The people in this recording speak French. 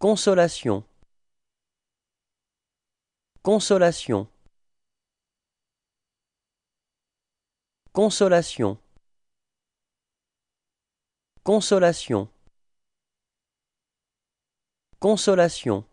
Consolation Consolation Consolation Consolation Consolation